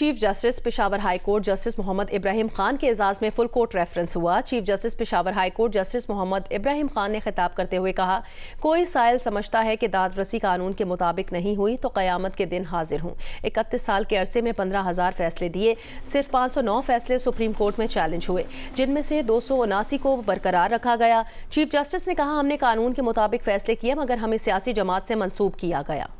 chief justice Peshawar high court justice Mohammad Ibrahim Khan के एजाज में फुल कोर्ट रेफरेंस हुआ chief justice Peshawar high court justice Mohammad Ibrahim Khan ने खिताब करते हुए कहा कोई साइल समझता है कि दाद रसी कानून के मुताबिक नहीं हुई तो क़यामत के दिन हाजिर हूँ इकतीस साल के अरसे में पंद्रह हज़ार फैसले दिए सिर्फ पाँच सौ नौ फैसले सुप्रीम कोर्ट में चैलेंज हुए जिनमें से दो सौ उनासी को बरकरार रखा गया चीफ जस्टिस ने कहा हमने कानून के मुताबिक फैसले किए मगर हमें सियासी जमात से मनसूब किया गया